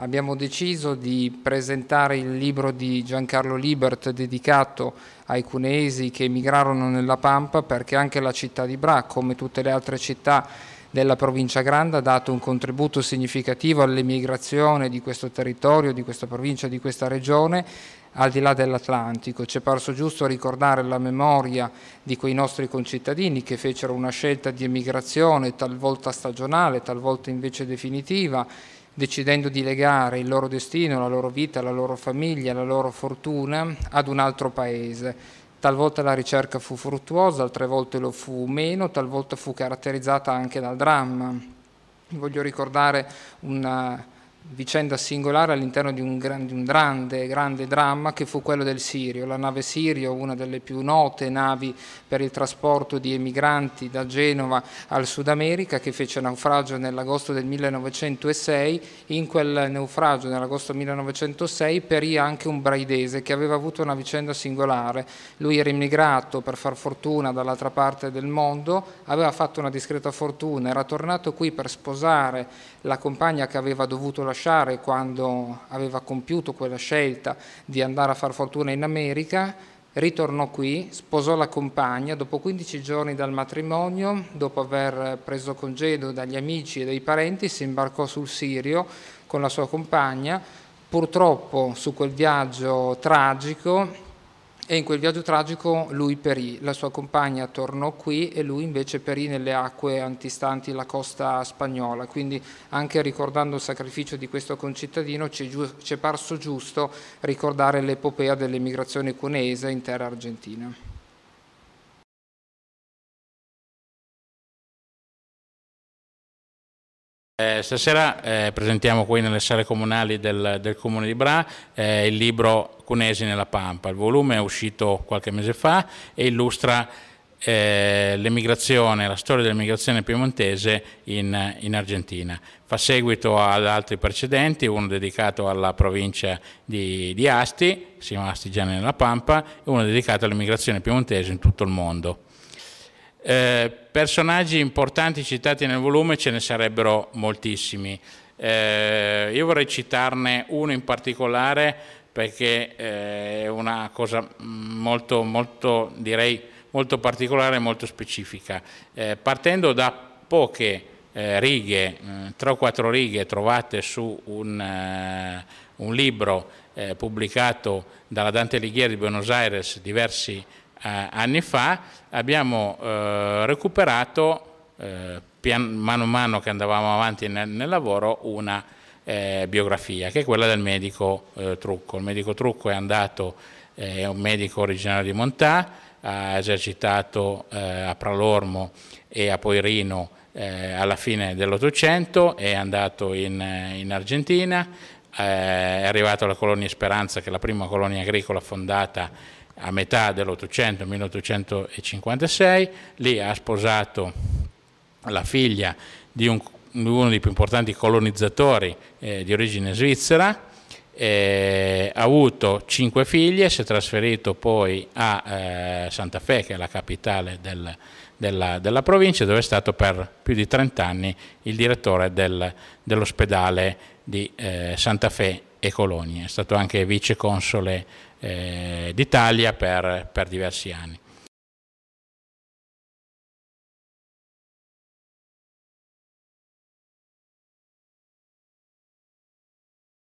abbiamo deciso di presentare il libro di Giancarlo Libert dedicato ai cuneesi che emigrarono nella Pampa perché anche la città di Bra, come tutte le altre città della provincia Grande ha dato un contributo significativo all'emigrazione di questo territorio, di questa provincia, di questa regione al di là dell'Atlantico. Ci è parso giusto ricordare la memoria di quei nostri concittadini che fecero una scelta di emigrazione talvolta stagionale, talvolta invece definitiva, decidendo di legare il loro destino, la loro vita, la loro famiglia, la loro fortuna ad un altro paese Talvolta la ricerca fu fruttuosa, altre volte lo fu meno, talvolta fu caratterizzata anche dal dramma. Voglio ricordare una, vicenda singolare all'interno di, gran, di un, grande, grande dramma che fu quello del Sirio. La nave Sirio, una delle più note navi per il trasporto di emigranti da Genova al Sud America, che fece naufragio nell'agosto del 1906. In quel naufragio, nell'agosto 1906, perì anche un braidese che aveva avuto una vicenda singolare. Lui era immigrato per far fortuna dall'altra parte del mondo, aveva fatto una discreta fortuna, era tornato qui per sposare la compagna che aveva dovuto lasciare lasciare quando aveva compiuto quella scelta di andare a far fortuna in America, ritornò qui, sposò la compagna, dopo 15 giorni dal matrimonio, dopo aver preso congedo dagli amici e dai parenti, si imbarcò sul Sirio con la sua compagna, purtroppo su quel viaggio tragico e in quel viaggio tragico lui perì, la sua compagna tornò qui e lui invece perì nelle acque antistanti la costa spagnola, quindi anche ricordando il sacrificio di questo concittadino ci è parso giusto ricordare l'epopea dell'emigrazione cuneese in terra argentina. Eh, stasera eh, presentiamo qui nelle sale comunali del, del comune di Bra eh, il libro Cunesi nella Pampa. Il volume è uscito qualche mese fa e illustra eh, l'emigrazione, la storia dell'emigrazione piemontese in, in, Argentina. Fa seguito ad altri precedenti, uno dedicato alla provincia di, di Asti, si chiama Astigiani nella Pampa, e uno dedicato all'emigrazione piemontese in tutto il mondo. Eh, personaggi importanti citati nel volume ce ne sarebbero moltissimi. Eh, io vorrei citarne uno in particolare perché eh, è una cosa molto, molto, direi, molto particolare e molto specifica. Eh, partendo da poche eh, righe, mm, tre o quattro righe trovate su un, eh, un libro pubblicato dalla Dante Alighieri di Buenos Aires diversi anni eh, anni fa, abbiamo eh, recuperato eh, mano a mano che andavamo avanti nel, nel lavoro una eh, biografia che è quella del medico eh, Trucco. Il medico Trucco è andato, eh, è un medico originario di Montà, ha esercitato a Pralormo e a Poirino alla fine dell'Ottocento, è andato in, in Argentina, è arrivato alla colonia Speranza che è la prima colonia agricola fondata a metà dell'Ottocento, 1856, lì ha sposato la figlia di, un, uno dei più importanti colonizzatori eh, di origine svizzera, eh, ha avuto cinque figlie, si è trasferito poi a eh, Santa Fe, che è la capitale del, della, della, provincia, dove è stato per più di 30 anni il direttore del, dell'ospedale di eh, Santa Fe e Colonia, è stato anche vice console eh, d'Italia per, per diversi anni.